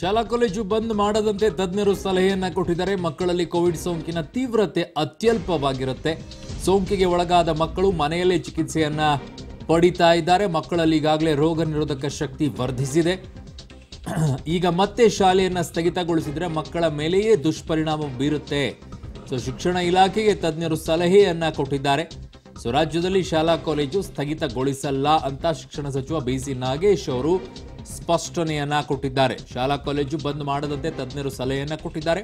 ಶಾಲಾ ಕಾಲೇಜು ಬಂದ್ ಮಾಡದಂತೆ ತಜ್ಞರು ಸಲಹೆಯನ್ನ ಕೊಟ್ಟಿದ್ದಾರೆ ಮಕ್ಕಳಲ್ಲಿ ಕೋವಿಡ್ ಸೋಂಕಿನ ತೀವ್ರತೆ ಅತ್ಯಲ್ಪವಾಗಿರುತ್ತೆ ಸೋಂಕಿಗೆ ಒಳಗಾದ ಮಕ್ಕಳು ಮನೆಯಲ್ಲೇ ಚಿಕಿತ್ಸೆಯನ್ನ ಪಡಿತಾ ಇದ್ದಾರೆ ಮಕ್ಕಳಲ್ಲಿ ಈಗಾಗಲೇ ರೋಗ ನಿರೋಧಕ ಶಕ್ತಿ ವರ್ಧಿಸಿದೆ ಈಗ ಮತ್ತೆ ಶಾಲೆಯನ್ನ ಸ್ಥಗಿತಗೊಳಿಸಿದರೆ ಮಕ್ಕಳ ಮೇಲೆಯೇ ದುಷ್ಪರಿಣಾಮ ಬೀರುತ್ತೆ ಸೊ ಶಿಕ್ಷಣ ಇಲಾಖೆಗೆ ತಜ್ಞರು ಸಲಹೆಯನ್ನ ಕೊಟ್ಟಿದ್ದಾರೆ ಸೊ ರಾಜ್ಯದಲ್ಲಿ ಶಾಲಾ ಕಾಲೇಜು ಸ್ಥಗಿತಗೊಳಿಸಲ್ಲ ಅಂತ ಶಿಕ್ಷಣ ಸಚಿವ ಬಿ ಸಿ ನಾಗೇಶ್ ಅವರು ಸ್ಪಷ್ಟನೆಯನ್ನ ಕೊಟ್ಟಿದ್ದಾರೆ ಶಾಲಾ ಕಾಲೇಜು ಬಂದ್ ಮಾಡದಂತೆ ತಜ್ಞರು ಸಲಹೆಯನ್ನ ಕೊಟ್ಟಿದ್ದಾರೆ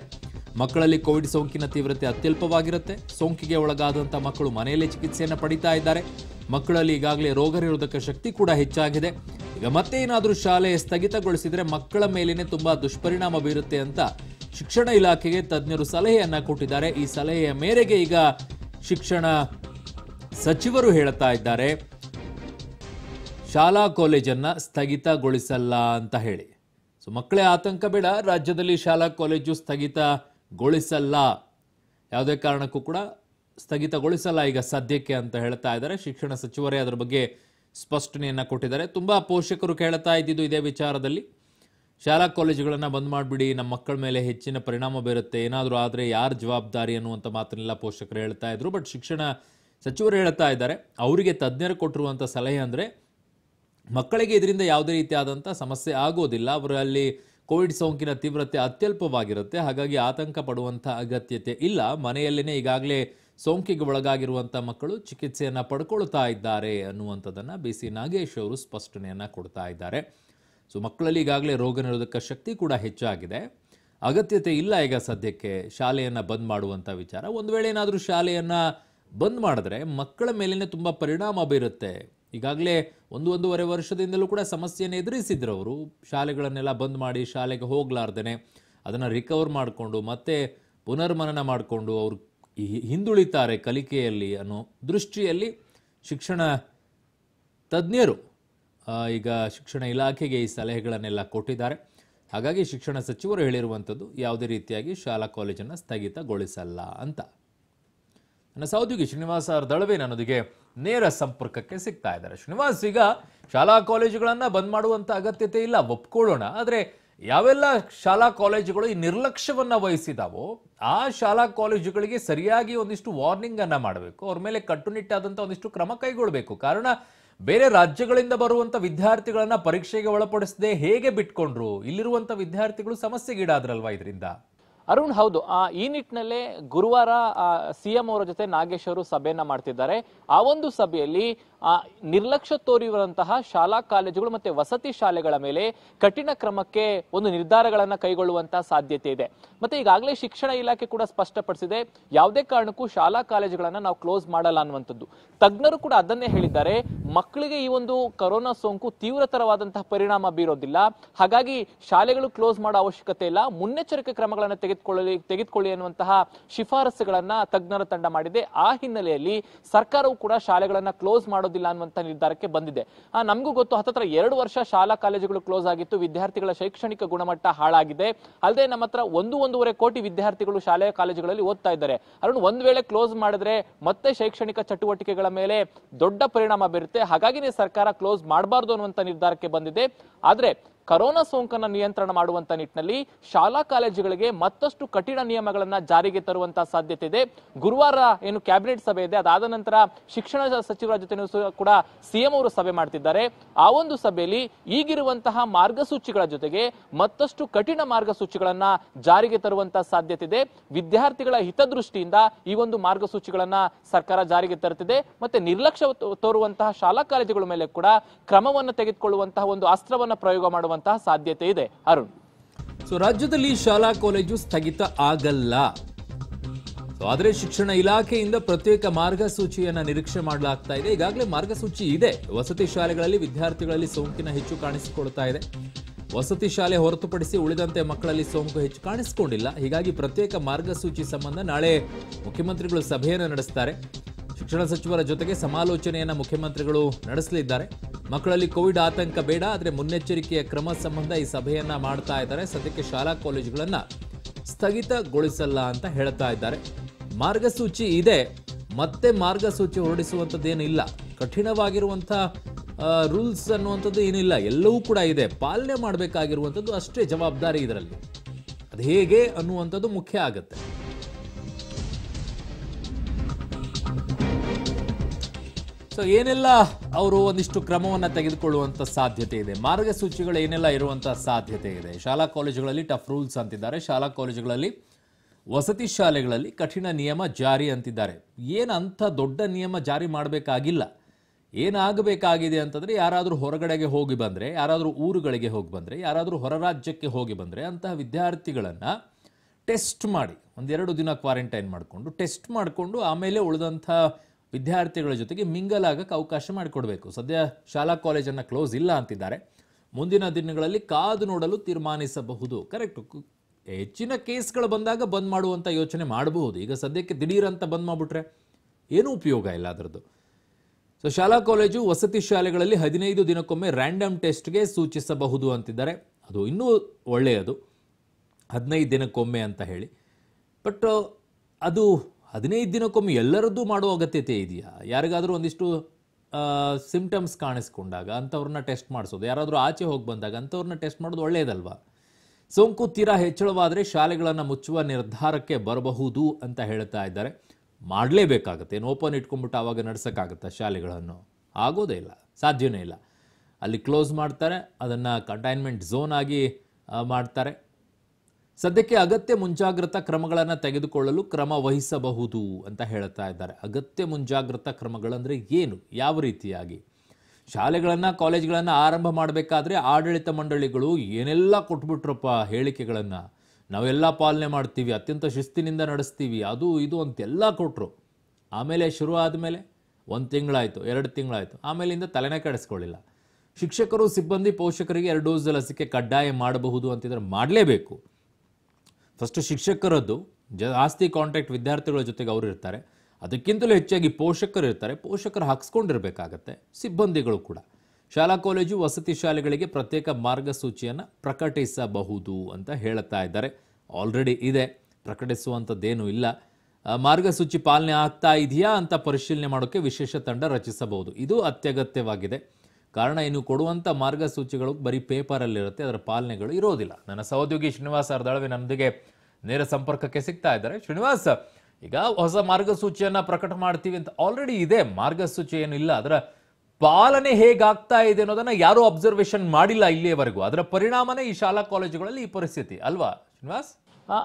ಮಕ್ಕಳಲ್ಲಿ ಕೋವಿಡ್ ಸೋಂಕಿನ ತೀವ್ರತೆ ಅತ್ಯಲ್ಪವಾಗಿರುತ್ತೆ ಸೋಂಕಿಗೆ ಒಳಗಾದಂಥ ಮಕ್ಕಳು ಮನೆಯಲ್ಲೇ ಚಿಕಿತ್ಸೆಯನ್ನು ಪಡಿತಾ ಇದ್ದಾರೆ ಮಕ್ಕಳಲ್ಲಿ ಈಗಾಗಲೇ ರೋಗ ನಿರೋಧಕ ಶಕ್ತಿ ಕೂಡ ಹೆಚ್ಚಾಗಿದೆ ಈಗ ಮತ್ತೆ ಏನಾದರೂ ಶಾಲೆ ಸ್ಥಗಿತಗೊಳಿಸಿದರೆ ಮಕ್ಕಳ ಮೇಲೇನೆ ತುಂಬ ದುಷ್ಪರಿಣಾಮ ಬೀರುತ್ತೆ ಅಂತ ಶಿಕ್ಷಣ ಇಲಾಖೆಗೆ ತಜ್ಞರು ಸಲಹೆಯನ್ನು ಕೊಟ್ಟಿದ್ದಾರೆ ಈ ಸಲಹೆಯ ಮೇರೆಗೆ ಈಗ ಶಿಕ್ಷಣ ಸಚಿವರು ಹೇಳ್ತಾ ಇದ್ದಾರೆ ಶಾಲಾ ಕಾಲೇಜನ್ನು ಸ್ಥಗಿತಗೊಳಿಸಲ್ಲ ಅಂತ ಹೇಳಿ ಸೊ ಮಕ್ಕಳೇ ಆತಂಕ ಬೇಡ ರಾಜ್ಯದಲ್ಲಿ ಶಾಲಾ ಕಾಲೇಜು ಸ್ಥಗಿತಗೊಳಿಸಲ್ಲ ಯಾವುದೇ ಕಾರಣಕ್ಕೂ ಕೂಡ ಸ್ಥಗಿತಗೊಳಿಸಲ್ಲ ಈಗ ಸದ್ಯಕ್ಕೆ ಅಂತ ಹೇಳ್ತಾ ಇದ್ದಾರೆ ಶಿಕ್ಷಣ ಸಚಿವರೇ ಅದರ ಬಗ್ಗೆ ಸ್ಪಷ್ಟನೆಯನ್ನು ಕೊಟ್ಟಿದ್ದಾರೆ ತುಂಬ ಪೋಷಕರು ಕೇಳ್ತಾ ಇದ್ದಿದ್ದು ಇದೇ ವಿಚಾರದಲ್ಲಿ ಶಾಲಾ ಕಾಲೇಜುಗಳನ್ನು ಬಂದ್ ಮಾಡಿಬಿಡಿ ನಮ್ಮ ಮಕ್ಕಳ ಮೇಲೆ ಹೆಚ್ಚಿನ ಪರಿಣಾಮ ಬೀರುತ್ತೆ ಏನಾದರೂ ಆದರೆ ಯಾರು ಜವಾಬ್ದಾರಿ ಅನ್ನುವಂಥ ಮಾತನ್ನೆಲ್ಲ ಪೋಷಕರು ಹೇಳ್ತಾ ಇದ್ರು ಬಟ್ ಶಿಕ್ಷಣ ಸಚಿವರು ಹೇಳ್ತಾ ಇದ್ದಾರೆ ಅವರಿಗೆ ತಜ್ಞರು ಕೊಟ್ಟಿರುವಂಥ ಸಲಹೆ ಅಂದರೆ ಮಕ್ಕಳಿಗೆ ಇದರಿಂದ ಯಾವುದೇ ರೀತಿಯಾದಂಥ ಸಮಸ್ಯೆ ಆಗೋದಿಲ್ಲ ಅವರಲ್ಲಿ ಕೋವಿಡ್ ಸೋಂಕಿನ ತೀವ್ರತೆ ಅತ್ಯಲ್ಪವಾಗಿರುತ್ತೆ ಹಾಗಾಗಿ ಆತಂಕ ಪಡುವಂಥ ಅಗತ್ಯತೆ ಇಲ್ಲ ಮನೆಯಲ್ಲೇ ಈಗಾಗಲೇ ಸೋಂಕಿಗೆ ಒಳಗಾಗಿರುವಂಥ ಮಕ್ಕಳು ಚಿಕಿತ್ಸೆಯನ್ನು ಪಡ್ಕೊಳ್ತಾ ಇದ್ದಾರೆ ಅನ್ನುವಂಥದ್ದನ್ನು ಬಿ ಸಿ ನಾಗೇಶ್ ಅವರು ಸ್ಪಷ್ಟನೆಯನ್ನು ಕೊಡ್ತಾ ಇದ್ದಾರೆ ಸೊ ಮಕ್ಕಳಲ್ಲಿ ಈಗಾಗಲೇ ರೋಗ ನಿರೋಧಕ ಶಕ್ತಿ ಕೂಡ ಹೆಚ್ಚಾಗಿದೆ ಅಗತ್ಯತೆ ಇಲ್ಲ ಈಗ ಸದ್ಯಕ್ಕೆ ಶಾಲೆಯನ್ನು ಬಂದ್ ಮಾಡುವಂಥ ವಿಚಾರ ಒಂದು ವೇಳೆ ಏನಾದರೂ ಶಾಲೆಯನ್ನು ಬಂದ್ ಮಾಡಿದ್ರೆ ಮಕ್ಕಳ ಮೇಲೇ ತುಂಬ ಪರಿಣಾಮ ಬೀರುತ್ತೆ ಈಗಾಗಲೇ ಒಂದು ಒಂದೂವರೆ ವರ್ಷದಿಂದಲೂ ಕೂಡ ಸಮಸ್ಯೆಯನ್ನು ಎದುರಿಸಿದ್ರು ಅವರು ಶಾಲೆಗಳನ್ನೆಲ್ಲ ಬಂದ್ ಮಾಡಿ ಶಾಲೆಗೆ ಹೋಗಲಾರ್ದೇ ಅದನ್ನು ರಿಕವರ್ ಮಾಡಿಕೊಂಡು ಮತ್ತೆ ಪುನರ್ಮನನ ಮಾಡಿಕೊಂಡು ಅವರು ಹಿಂದುಳಿತಾರೆ ಕಲಿಕೆಯಲ್ಲಿ ಅನ್ನೋ ದೃಷ್ಟಿಯಲ್ಲಿ ಶಿಕ್ಷಣ ತಜ್ಞರು ಈಗ ಶಿಕ್ಷಣ ಇಲಾಖೆಗೆ ಈ ಸಲಹೆಗಳನ್ನೆಲ್ಲ ಕೊಟ್ಟಿದ್ದಾರೆ ಹಾಗಾಗಿ ಶಿಕ್ಷಣ ಸಚಿವರು ಹೇಳಿರುವಂಥದ್ದು ಯಾವುದೇ ರೀತಿಯಾಗಿ ಶಾಲಾ ಕಾಲೇಜನ್ನು ಸ್ಥಗಿತಗೊಳಿಸಲ್ಲ ಅಂತ ನನ್ನ ಸಹೋದ್ಯೋಗಿ ಶ್ರೀನಿವಾಸ ದಳವೆ ನನ್ನೊಂದಿಗೆ ನೇರ ಸಂಪರ್ಕಕ್ಕೆ ಸಿಗ್ತಾ ಇದ್ದಾರೆ ಶ್ರೀನಿವಾಸ್ ಈಗ ಶಾಲಾ ಕಾಲೇಜುಗಳನ್ನು ಬಂದ್ ಮಾಡುವಂಥ ಅಗತ್ಯತೆ ಇಲ್ಲ ಒಪ್ಕೊಳ್ಳೋಣ ಆದರೆ ಯಾವೆಲ್ಲ ಶಾಲಾ ಕಾಲೇಜುಗಳು ಈ ನಿರ್ಲಕ್ಷ್ಯವನ್ನು ವಹಿಸಿದಾವೋ ಆ ಶಾಲಾ ಕಾಲೇಜುಗಳಿಗೆ ಸರಿಯಾಗಿ ಒಂದಿಷ್ಟು ವಾರ್ನಿಂಗನ್ನು ಮಾಡಬೇಕು ಅವ್ರ ಮೇಲೆ ಕಟ್ಟುನಿಟ್ಟಾದಂಥ ಒಂದಿಷ್ಟು ಕ್ರಮ ಕೈಗೊಳ್ಳಬೇಕು ಕಾರಣ ಬೇರೆ ರಾಜ್ಯಗಳಿಂದ ಬರುವಂಥ ವಿದ್ಯಾರ್ಥಿಗಳನ್ನು ಪರೀಕ್ಷೆಗೆ ಒಳಪಡಿಸದೆ ಹೇಗೆ ಬಿಟ್ಕೊಂಡ್ರು ಇಲ್ಲಿರುವಂಥ ವಿದ್ಯಾರ್ಥಿಗಳು ಸಮಸ್ಯೆಗೀಡಾದ್ರಲ್ವಾ ಇದರಿಂದ ಅರುಣ್ ಹೌದು ಈ ನಿಟ್ಟಿನಲ್ಲೇ ಗುರುವಾರ ಸಿ ಎಂ ಅವರ ಜೊತೆ ನಾಗೇಶ್ ಅವರು ಸಭೆಯನ್ನ ಮಾಡ್ತಿದ್ದಾರೆ ಆ ಒಂದು ಸಭೆಯಲ್ಲಿ ನಿರ್ಲಕ್ಷ್ಯ ತೋರಿರುವಂತಹ ಶಾಲಾ ಕಾಲೇಜುಗಳು ಮತ್ತೆ ವಸತಿ ಶಾಲೆಗಳ ಮೇಲೆ ಕಠಿಣ ಕ್ರಮಕ್ಕೆ ಒಂದು ನಿರ್ಧಾರಗಳನ್ನು ಕೈಗೊಳ್ಳುವಂತಹ ಸಾಧ್ಯತೆ ಇದೆ ಮತ್ತೆ ಈಗಾಗಲೇ ಶಿಕ್ಷಣ ಇಲಾಖೆ ಕೂಡ ಸ್ಪಷ್ಟಪಡಿಸಿದೆ ಯಾವುದೇ ಕಾರಣಕ್ಕೂ ಶಾಲಾ ಕಾಲೇಜುಗಳನ್ನು ನಾವು ಕ್ಲೋಸ್ ಮಾಡಲ್ಲ ಅನ್ನುವಂಥದ್ದು ತಜ್ಞರು ಕೂಡ ಅದನ್ನೇ ಹೇಳಿದ್ದಾರೆ ಮಕ್ಕಳಿಗೆ ಈ ಒಂದು ಕೊರೋನಾ ಸೋಂಕು ತೀವ್ರತರವಾದಂತಹ ಪರಿಣಾಮ ಬೀರೋದಿಲ್ಲ ಹಾಗಾಗಿ ಶಾಲೆಗಳು ಕ್ಲೋಸ್ ಮಾಡೋ ಅವಶ್ಯಕತೆ ಇಲ್ಲ ಮುನ್ನೆಚ್ಚರಿಕೆ ಕ್ರಮಗಳನ್ನು ತೆಗೆದುಕೊಳ್ಳಲಿ ತೆಗೆದುಕೊಳ್ಳಿ ಅನ್ನುವಂತಹ ಶಿಫಾರಸುಗಳನ್ನ ತಜ್ಞರ ತಂಡ ಮಾಡಿದೆ ಆ ಹಿನ್ನೆಲೆಯಲ್ಲಿ ಸರ್ಕಾರವು ಕೂಡ ಶಾಲೆಗಳನ್ನು ಕ್ಲೋಸ್ ಮಾಡೋದು ಮಾಡೋದಿಲ್ಲ ಅನ್ನುವಂಥ ನಿರ್ಧಾರಕ್ಕೆ ಬಂದಿದೆ ನಮಗೂ ಗೊತ್ತು ಹತ್ತತ್ರ ಎರಡು ವರ್ಷ ಶಾಲಾ ಕಾಲೇಜುಗಳು ಕ್ಲೋಸ್ ಆಗಿತ್ತು ವಿದ್ಯಾರ್ಥಿಗಳ ಶೈಕ್ಷಣಿಕ ಗುಣಮಟ್ಟ ಹಾಳಾಗಿದೆ ಅಲ್ಲದೆ ನಮ್ಮ ಹತ್ರ ಒಂದು ಒಂದೂವರೆ ಕೋಟಿ ವಿದ್ಯಾರ್ಥಿಗಳು ಶಾಲೆಯ ಕಾಲೇಜುಗಳಲ್ಲಿ ಓದ್ತಾ ಇದ್ದಾರೆ ಅರುಣ್ ಒಂದ್ ವೇಳೆ ಕ್ಲೋಸ್ ಮಾಡಿದ್ರೆ ಮತ್ತೆ ಶೈಕ್ಷಣಿಕ ಚಟುವಟಿಕೆಗಳ ಮೇಲೆ ದೊಡ್ಡ ಪರಿಣಾಮ ಬೀರುತ್ತೆ ಹಾಗಾಗಿ ಸರ್ಕಾರ ಕ್ಲೋಸ್ ಮಾಡಬಾರ್ದು ಅನ್ನುವಂಥ ನಿರ್ಧಾರಕ್ಕೆ ಬಂದಿದೆ ಆದರೆ ಕರೋನಾ ಸೋಂಕನ್ನು ನಿಯಂತ್ರಣ ಮಾಡುವಂತ ನಿಟ್ಟಿನಲ್ಲಿ ಶಾಲಾ ಕಾಲೇಜುಗಳಿಗೆ ಮತ್ತಷ್ಟು ಕಠಿಣ ನಿಯಮಗಳನ್ನ ಜಾರಿಗೆ ತರುವಂತಹ ಸಾಧ್ಯತೆ ಇದೆ ಗುರುವಾರ ಏನು ಕ್ಯಾಬಿನೆಟ್ ಸಭೆ ಇದೆ ಅದಾದ ನಂತರ ಶಿಕ್ಷಣ ಸಚಿವರ ಜೊತೆ ಕೂಡ ಸಿಎಂ ಅವರು ಸಭೆ ಮಾಡ್ತಿದ್ದಾರೆ ಆ ಒಂದು ಸಭೆಯಲ್ಲಿ ಈಗಿರುವಂತಹ ಮಾರ್ಗಸೂಚಿಗಳ ಜೊತೆಗೆ ಮತ್ತಷ್ಟು ಕಠಿಣ ಮಾರ್ಗಸೂಚಿಗಳನ್ನ ಜಾರಿಗೆ ತರುವಂತ ಸಾಧ್ಯತೆ ಇದೆ ವಿದ್ಯಾರ್ಥಿಗಳ ಹಿತದೃಷ್ಟಿಯಿಂದ ಈ ಒಂದು ಮಾರ್ಗಸೂಚಿಗಳನ್ನ ಸರ್ಕಾರ ಜಾರಿಗೆ ತರುತ್ತಿದೆ ಮತ್ತೆ ನಿರ್ಲಕ್ಷ್ಯ ತೋರುವಂತಹ ಶಾಲಾ ಕಾಲೇಜುಗಳ ಮೇಲೆ ಕೂಡ ಕ್ರಮವನ್ನು ತೆಗೆದುಕೊಳ್ಳುವಂತಹ ಒಂದು ಅಸ್ತ್ರವನ್ನು ಪ್ರಯೋಗ ಮಾಡುವ ಆಗುವಂತಹ ಸಾಧ್ಯತೆ ಇದೆ ಅರುಣ್ ಸೊ ರಾಜ್ಯದಲ್ಲಿ ಶಾಲಾ ಕಾಲೇಜು ಸ್ಥಗಿತ ಆಗಲ್ಲ ಆದರೆ ಶಿಕ್ಷಣ ಇಲಾಖೆಯಿಂದ ಪ್ರತ್ಯೇಕ ಮಾರ್ಗಸೂಚಿಯನ್ನ ನಿರೀಕ್ಷೆ ಮಾಡಲಾಗ್ತಾ ಇದೆ ಈಗಾಗಲೇ ಮಾರ್ಗಸೂಚಿ ಇದೆ ವಸತಿ ಶಾಲೆಗಳಲ್ಲಿ ವಿದ್ಯಾರ್ಥಿಗಳಲ್ಲಿ ಸೋಂಕಿನ ಹೆಚ್ಚು ಕಾಣಿಸಿಕೊಳ್ತಾ ಇದೆ ವಸತಿ ಶಾಲೆ ಹೊರತುಪಡಿಸಿ ಉಳಿದಂತೆ ಮಕ್ಕಳಲ್ಲಿ ಸೋಂಕು ಹೆಚ್ಚು ಕಾಣಿಸಿಕೊಂಡಿಲ್ಲ ಹೀಗಾಗಿ ಪ್ರತ್ಯೇಕ ಮಾರ್ಗಸೂಚಿ ಸಂಬಂಧ ನಾಳೆ ಮುಖ್ಯಮಂತ್ರಿಗಳು ಸಭೆಯನ್ನು ನಡೆಸ್ತಾರೆ ಶಿಕ್ಷಣ ಸಚಿವರ ಜೊತೆಗೆ ಸಮಾಲೋಚನೆಯನ್ನು ಮುಖ್ಯಮಂತ್ರಿಗಳು ನಡೆಸಲಿದ್ದಾರೆ ಮಕ್ಕಳಲ್ಲಿ ಕೋವಿಡ್ ಆತಂಕ ಬೇಡ ಆದರೆ ಮುನ್ನೆಚ್ಚರಿಕೆಯ ಕ್ರಮ ಸಂಬಂಧ ಈ ಸಭೆಯನ್ನ ಮಾಡ್ತಾ ಇದ್ದಾರೆ ಸದ್ಯಕ್ಕೆ ಶಾಲಾ ಕಾಲೇಜುಗಳನ್ನ ಸ್ಥಗಿತಗೊಳಿಸಲ್ಲ ಅಂತ ಹೇಳ್ತಾ ಇದ್ದಾರೆ ಮಾರ್ಗಸೂಚಿ ಇದೆ ಮತ್ತೆ ಮಾರ್ಗಸೂಚಿ ಏನಿಲ್ಲ ಕಠಿಣವಾಗಿರುವಂಥ ರೂಲ್ಸ್ ಅನ್ನುವಂಥದ್ದು ಏನಿಲ್ಲ ಎಲ್ಲವೂ ಕೂಡ ಇದೆ ಪಾಲನೆ ಮಾಡಬೇಕಾಗಿರುವಂಥದ್ದು ಅಷ್ಟೇ ಜವಾಬ್ದಾರಿ ಇದರಲ್ಲಿ ಅದು ಹೇಗೆ ಅನ್ನುವಂಥದ್ದು ಮುಖ್ಯ ಆಗುತ್ತೆ ಸೊ ಏನೆಲ್ಲ ಅವರು ಒಂದಿಷ್ಟು ಕ್ರಮವನ್ನು ತೆಗೆದುಕೊಳ್ಳುವಂಥ ಸಾಧ್ಯತೆ ಇದೆ ಮಾರ್ಗಸೂಚಿಗಳು ಏನೆಲ್ಲ ಇರುವಂಥ ಸಾಧ್ಯತೆ ಇದೆ ಶಾಲಾ ಕಾಲೇಜುಗಳಲ್ಲಿ ಟಫ್ ರೂಲ್ಸ್ ಅಂತಿದ್ದಾರೆ ಶಾಲಾ ಕಾಲೇಜುಗಳಲ್ಲಿ ವಸತಿ ಶಾಲೆಗಳಲ್ಲಿ ಕಠಿಣ ನಿಯಮ ಜಾರಿ ಅಂತಿದ್ದಾರೆ ಏನು ಅಂಥ ದೊಡ್ಡ ನಿಯಮ ಜಾರಿ ಮಾಡಬೇಕಾಗಿಲ್ಲ ಏನಾಗಬೇಕಾಗಿದೆ ಅಂತಂದರೆ ಯಾರಾದರೂ ಹೊರಗಡೆಗೆ ಹೋಗಿ ಬಂದರೆ ಯಾರಾದರೂ ಊರುಗಳಿಗೆ ಹೋಗಿ ಬಂದರೆ ಯಾರಾದರೂ ಹೊರ ರಾಜ್ಯಕ್ಕೆ ಹೋಗಿ ಬಂದರೆ ಅಂತಹ ವಿದ್ಯಾರ್ಥಿಗಳನ್ನು ಟೆಸ್ಟ್ ಮಾಡಿ ಒಂದೆರಡು ದಿನ ಕ್ವಾರಂಟೈನ್ ಮಾಡಿಕೊಂಡು ಟೆಸ್ಟ್ ಮಾಡಿಕೊಂಡು ಆಮೇಲೆ ಉಳಿದಂಥ ವಿದ್ಯಾರ್ಥಿಗಳ ಜೊತೆಗೆ ಮಿಂಗಲ್ ಆಗಕ್ಕೆ ಅವಕಾಶ ಮಾಡಿಕೊಡಬೇಕು ಸದ್ಯ ಶಾಲಾ ಕಾಲೇಜನ್ನು ಕ್ಲೋಸ್ ಇಲ್ಲ ಅಂತಿದ್ದಾರೆ ಮುಂದಿನ ದಿನಗಳಲ್ಲಿ ಕಾದು ನೋಡಲು ತೀರ್ಮಾನಿಸಬಹುದು ಕರೆಕ್ಟ್ ಹೆಚ್ಚಿನ ಕೇಸ್ಗಳು ಬಂದಾಗ ಬಂದ್ ಮಾಡುವಂಥ ಯೋಚನೆ ಮಾಡಬಹುದು ಈಗ ಸದ್ಯಕ್ಕೆ ದಿಢೀರ್ ಅಂತ ಬಂದ್ ಮಾಡಿಬಿಟ್ರೆ ಏನೂ ಉಪಯೋಗ ಇಲ್ಲ ಅದರದ್ದು ಸೊ ಶಾಲಾ ಕಾಲೇಜು ವಸತಿ ಶಾಲೆಗಳಲ್ಲಿ ಹದಿನೈದು ದಿನಕ್ಕೊಮ್ಮೆ ರ್ಯಾಂಡಮ್ ಟೆಸ್ಟ್ಗೆ ಸೂಚಿಸಬಹುದು ಅಂತಿದ್ದಾರೆ ಅದು ಇನ್ನೂ ಒಳ್ಳೆಯದು ಹದಿನೈದು ದಿನಕ್ಕೊಮ್ಮೆ ಅಂತ ಹೇಳಿ ಬಟ್ ಅದು ಹದಿನೈದು ದಿನಕ್ಕೊಮ್ಮೆ ಎಲ್ಲರದ್ದು ಮಾಡೋ ಅಗತ್ಯತೆ ಇದೆಯಾ ಯಾರಿಗಾದರೂ ಒಂದಿಷ್ಟು ಸಿಂಪ್ಟಮ್ಸ್ ಕಾಣಿಸ್ಕೊಂಡಾಗ ಅಂಥವ್ರನ್ನ ಟೆಸ್ಟ್ ಮಾಡಿಸೋದು ಯಾರಾದರೂ ಆಚೆ ಹೋಗಿ ಬಂದಾಗ ಅಂಥವ್ರನ್ನ ಟೆಸ್ಟ್ ಮಾಡೋದು ಒಳ್ಳೆಯದಲ್ವಾ ಸೋಂಕು ತೀರಾ ಹೆಚ್ಚಳವಾದರೆ ಶಾಲೆಗಳನ್ನು ಮುಚ್ಚುವ ನಿರ್ಧಾರಕ್ಕೆ ಬರಬಹುದು ಅಂತ ಹೇಳ್ತಾ ಇದ್ದಾರೆ ಮಾಡಲೇಬೇಕಾಗತ್ತೆ ಏನು ಓಪನ್ ಇಟ್ಕೊಂಡ್ಬಿಟ್ಟು ಆವಾಗ ನಡೆಸೋಕ್ಕಾಗತ್ತಾ ಶಾಲೆಗಳನ್ನು ಆಗೋದೇ ಇಲ್ಲ ಸಾಧ್ಯವೇ ಇಲ್ಲ ಅಲ್ಲಿ ಕ್ಲೋಸ್ ಮಾಡ್ತಾರೆ ಅದನ್ನು ಕಂಟೈನ್ಮೆಂಟ್ ಝೋನ್ ಆಗಿ ಮಾಡ್ತಾರೆ ಸದ್ಯಕ್ಕೆ ಅಗತ್ಯ ಮುಂಜಾಗ್ರತಾ ಕ್ರಮಗಳನ್ನು ತೆಗೆದುಕೊಳ್ಳಲು ಕ್ರಮ ವಹಿಸಬಹುದು ಅಂತ ಹೇಳ್ತಾ ಇದ್ದಾರೆ ಅಗತ್ಯ ಮುಂಜಾಗ್ರತಾ ಕ್ರಮಗಳಂದರೆ ಏನು ಯಾವ ರೀತಿಯಾಗಿ ಶಾಲೆಗಳನ್ನು ಕಾಲೇಜ್ಗಳನ್ನು ಆರಂಭ ಮಾಡಬೇಕಾದ್ರೆ ಆಡಳಿತ ಮಂಡಳಿಗಳು ಏನೆಲ್ಲ ಕೊಟ್ಬಿಟ್ರಪ್ಪ ಹೇಳಿಕೆಗಳನ್ನು ನಾವೆಲ್ಲ ಪಾಲನೆ ಮಾಡ್ತೀವಿ ಅತ್ಯಂತ ಶಿಸ್ತಿನಿಂದ ನಡೆಸ್ತೀವಿ ಅದು ಇದು ಅಂತೆಲ್ಲ ಕೊಟ್ಟರು ಆಮೇಲೆ ಶುರು ಆದಮೇಲೆ ಒಂದು ತಿಂಗಳಾಯಿತು ಎರಡು ತಿಂಗಳಾಯಿತು ಆಮೇಲಿಂದ ತಲೆನೇ ಕೆಡಿಸ್ಕೊಳ್ಳಿಲ್ಲ ಶಿಕ್ಷಕರು ಸಿಬ್ಬಂದಿ ಪೋಷಕರಿಗೆ ಎರಡು ಡೋಸ್ ಲಸಿಕೆ ಕಡ್ಡಾಯ ಮಾಡಬಹುದು ಅಂತಿದ್ರೆ ಮಾಡಲೇಬೇಕು ಫಸ್ಟು ಶಿಕ್ಷಕರದ್ದು ಜಾಸ್ತಿ ಕಾಂಟ್ಯಾಕ್ಟ್ ವಿದ್ಯಾರ್ಥಿಗಳ ಜೊತೆಗೆ ಅವರು ಇರ್ತಾರೆ ಅದಕ್ಕಿಂತಲೂ ಹೆಚ್ಚಾಗಿ ಪೋಷಕರು ಇರ್ತಾರೆ ಪೋಷಕರು ಹಾಕ್ಸ್ಕೊಂಡಿರಬೇಕಾಗತ್ತೆ ಸಿಬ್ಬಂದಿಗಳು ಕೂಡ ಶಾಲಾ ಕಾಲೇಜು ವಸತಿ ಶಾಲೆಗಳಿಗೆ ಪ್ರತ್ಯೇಕ ಮಾರ್ಗಸೂಚಿಯನ್ನು ಪ್ರಕಟಿಸಬಹುದು ಅಂತ ಹೇಳ್ತಾ ಇದ್ದಾರೆ ಆಲ್ರೆಡಿ ಇದೆ ಪ್ರಕಟಿಸುವಂಥದ್ದೇನೂ ಇಲ್ಲ ಮಾರ್ಗಸೂಚಿ ಪಾಲನೆ ಆಗ್ತಾ ಇದೆಯಾ ಅಂತ ಪರಿಶೀಲನೆ ಮಾಡೋಕ್ಕೆ ವಿಶೇಷ ತಂಡ ರಚಿಸಬಹುದು ಇದು ಅತ್ಯಗತ್ಯವಾಗಿದೆ ಕಾರಣ ಇನ್ನು ಕೊಡುವಂಥ ಮಾರ್ಗಸೂಚಿಗಳು ಬರೀ ಪೇಪರಲ್ಲಿರುತ್ತೆ ಅದರ ಪಾಲನೆಗಳು ಇರೋದಿಲ್ಲ ನನ್ನ ಸಹೋದ್ಯೋಗಿ ಶ್ರೀನಿವಾಸ್ ಅರ್ದಳವೆ ನನ್ನೊಂದಿಗೆ ನೇರ ಸಂಪರ್ಕಕ್ಕೆ ಸಿಗ್ತಾ ಇದ್ದಾರೆ ಶ್ರೀನಿವಾಸ್ ಈಗ ಹೊಸ ಮಾರ್ಗಸೂಚಿಯನ್ನು ಪ್ರಕಟ ಮಾಡ್ತೀವಿ ಅಂತ ಆಲ್ರೆಡಿ ಇದೆ ಮಾರ್ಗಸೂಚಿ ಏನಿಲ್ಲ ಅದರ ಪಾಲನೆ ಹೇಗಾಗ್ತಾ ಇದೆ ಅನ್ನೋದನ್ನು ಯಾರೂ ಅಬ್ಸರ್ವೇಷನ್ ಮಾಡಿಲ್ಲ ಇಲ್ಲಿಯವರೆಗೂ ಅದರ ಪರಿಣಾಮನೇ ಈ ಶಾಲಾ ಕಾಲೇಜುಗಳಲ್ಲಿ ಈ ಪರಿಸ್ಥಿತಿ ಅಲ್ವಾ ಶ್ರೀನಿವಾಸ್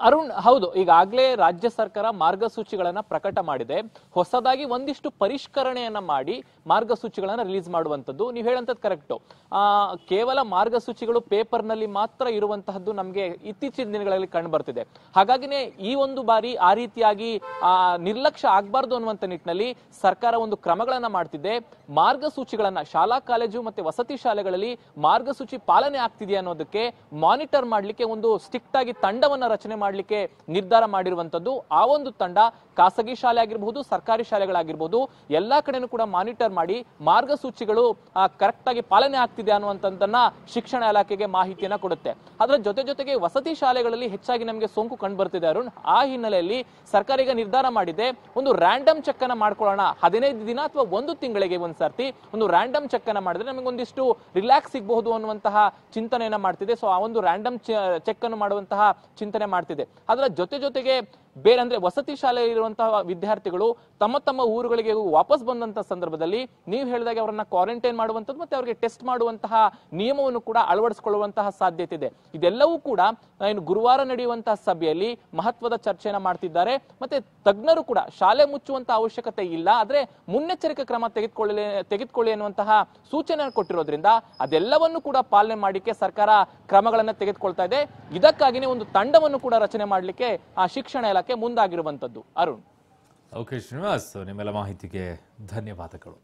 ಅರುಣ್ ಹೌದು ಈಗಾಗಲೇ ರಾಜ್ಯ ಸರ್ಕಾರ ಮಾರ್ಗಸೂಚಿಗಳನ್ನ ಪ್ರಕಟ ಮಾಡಿದೆ ಹೊಸದಾಗಿ ಒಂದಿಷ್ಟು ಪರಿಷ್ಕರಣೆಯನ್ನ ಮಾಡಿ ಮಾರ್ಗಸೂಚಿಗಳನ್ನ ರಿಲೀಸ್ ಮಾಡುವಂಥದ್ದು ನೀವು ಹೇಳಂತದ್ದು ಕರೆಕ್ಟು ಕೇವಲ ಮಾರ್ಗಸೂಚಿಗಳು ಪೇಪರ್ನಲ್ಲಿ ಮಾತ್ರ ಇರುವಂತಹದ್ದು ನಮಗೆ ಇತ್ತೀಚಿನ ದಿನಗಳಲ್ಲಿ ಕಂಡು ಬರ್ತಿದೆ ಹಾಗಾಗಿನೇ ಈ ಒಂದು ಬಾರಿ ಆ ರೀತಿಯಾಗಿ ನಿರ್ಲಕ್ಷ್ಯ ಆಗಬಾರ್ದು ಅನ್ನುವಂಥ ನಿಟ್ಟಿನಲ್ಲಿ ಸರ್ಕಾರ ಒಂದು ಕ್ರಮಗಳನ್ನು ಮಾಡ್ತಿದೆ ಮಾರ್ಗಸೂಚಿಗಳನ್ನ ಶಾಲಾ ಕಾಲೇಜು ಮತ್ತೆ ವಸತಿ ಶಾಲೆಗಳಲ್ಲಿ ಮಾರ್ಗಸೂಚಿ ಪಾಲನೆ ಆಗ್ತಿದೆಯಾ ಅನ್ನೋದಕ್ಕೆ ಮಾನಿಟರ್ ಮಾಡಲಿಕ್ಕೆ ಒಂದು ಸ್ಟಿಕ್ಟ್ ಆಗಿ ತಂಡವನ್ನು ರಚನೆ ಮಾಡಲಿಕ್ಕೆ ನಿರ್ಧಾರ ಮಾಡಿರುವಂತದ್ದು ಆ ಒಂದು ತಂಡ ಖಾಸಗಿ ಶಾಲೆ ಆಗಿರಬಹುದು ಸರ್ಕಾರಿ ಶಾಲೆಗಳಾಗಿರ್ಬೋದು ಎಲ್ಲಾ ಕಡೆನೂ ಕೂಡ ಮಾನಿಟರ್ ಮಾಡಿ ಮಾರ್ಗಸೂಚಿಗಳು ಕರೆಕ್ಟ್ ಆಗಿ ಪಾಲನೆ ಆಗ್ತಿದೆ ಅನ್ನುವಂಥದ್ದನ್ನ ಶಿಕ್ಷಣ ಇಲಾಖೆಗೆ ಮಾಹಿತಿಯನ್ನ ಕೊಡುತ್ತೆ ಅದರ ಜೊತೆ ಜೊತೆಗೆ ವಸತಿ ಶಾಲೆಗಳಲ್ಲಿ ಹೆಚ್ಚಾಗಿ ನಮಗೆ ಸೋಂಕು ಕಂಡು ಬರ್ತಿದೆ ಅರುಣ್ ಆ ಹಿನ್ನೆಲೆಯಲ್ಲಿ ಸರ್ಕಾರ ಈಗ ನಿರ್ಧಾರ ಮಾಡಿದೆ ಒಂದು ರ್ಯಾಂಡಮ್ ಚೆಕ್ ಅನ್ನ ಮಾಡ್ಕೊಳ್ಳೋಣ ಹದಿನೈದು ದಿನ ಅಥವಾ ಒಂದು ತಿಂಗಳಿಗೆ ಒಂದ್ಸರ್ತಿ ಒಂದು ರ್ಯಾಂಡಮ್ ಚೆಕ್ ಅನ್ನ ಮಾಡಿದ್ರೆ ನಮಗೆ ಒಂದಿಷ್ಟು ರಿಲ್ಯಾಕ್ಸ್ ಸಿಗಬಹುದು ಅನ್ನುವಂತಹ ಚಿಂತನೆಯನ್ನ ಮಾಡ್ತಿದೆ ಸೊ ಆ ಒಂದು ರ್ಯಾಂಡಮ್ ಚೆಕ್ ಅನ್ನು ಮಾಡುವಂತಹ ಚಿಂತನೆ ಮಾಡ್ತಿದೆ ಅದರ ಜೊತೆ ಜೊತೆಗೆ ಬೇರೆ ಅಂದ್ರೆ ವಸತಿ ಶಾಲೆಯಲ್ಲಿರುವಂತಹ ವಿದ್ಯಾರ್ಥಿಗಳು ತಮ್ಮ ತಮ್ಮ ಊರುಗಳಿಗೆ ವಾಪಸ್ ಬಂದಂತಹ ಸಂದರ್ಭದಲ್ಲಿ ನೀವು ಹೇಳಿದಾಗ ಅವರನ್ನ ಕ್ವಾರಂಟೈನ್ ಮಾಡುವಂಥದ್ದು ಮತ್ತೆ ಅವರಿಗೆ ಟೆಸ್ಟ್ ಮಾಡುವಂತಹ ನಿಯಮವನ್ನು ಕೂಡ ಅಳವಡಿಸಿಕೊಳ್ಳುವಂತಹ ಸಾಧ್ಯತೆ ಇದೆ ಇದೆಲ್ಲವೂ ಕೂಡ ಏನು ಗುರುವಾರ ನಡೆಯುವಂತಹ ಸಭೆಯಲ್ಲಿ ಮಹತ್ವದ ಚರ್ಚೆಯನ್ನು ಮಾಡ್ತಿದ್ದಾರೆ ಮತ್ತೆ ತಜ್ಞರು ಕೂಡ ಶಾಲೆ ಮುಚ್ಚುವಂತಹ ಅವಶ್ಯಕತೆ ಇಲ್ಲ ಆದ್ರೆ ಮುನ್ನೆಚ್ಚರಿಕೆ ಕ್ರಮ ತೆಗೆದುಕೊಳ್ಳಿ ತೆಗೆದುಕೊಳ್ಳಿ ಎನ್ನುವಂತಹ ಸೂಚನೆ ಕೊಟ್ಟಿರೋದ್ರಿಂದ ಅದೆಲ್ಲವನ್ನು ಕೂಡ ಪಾಲನೆ ಮಾಡಲಿಕ್ಕೆ ಸರ್ಕಾರ ಕ್ರಮಗಳನ್ನು ತೆಗೆದುಕೊಳ್ತಾ ಇದೆ ಇದಕ್ಕಾಗಿನೇ ಒಂದು ತಂಡವನ್ನು ಕೂಡ ರಚನೆ ಮಾಡಲಿಕ್ಕೆ ಆ ಶಿಕ್ಷಣ ಇಲಾಖೆ ಮುಂದಾಗಿರುವಂಥದ್ದು ಅರುಣ್ ಓಕೆ ಶ್ರೀನಿವಾಸ್ ನಿಮ್ಮೆಲ್ಲ ಮಾಹಿತಿಗೆ ಧನ್ಯವಾದಗಳು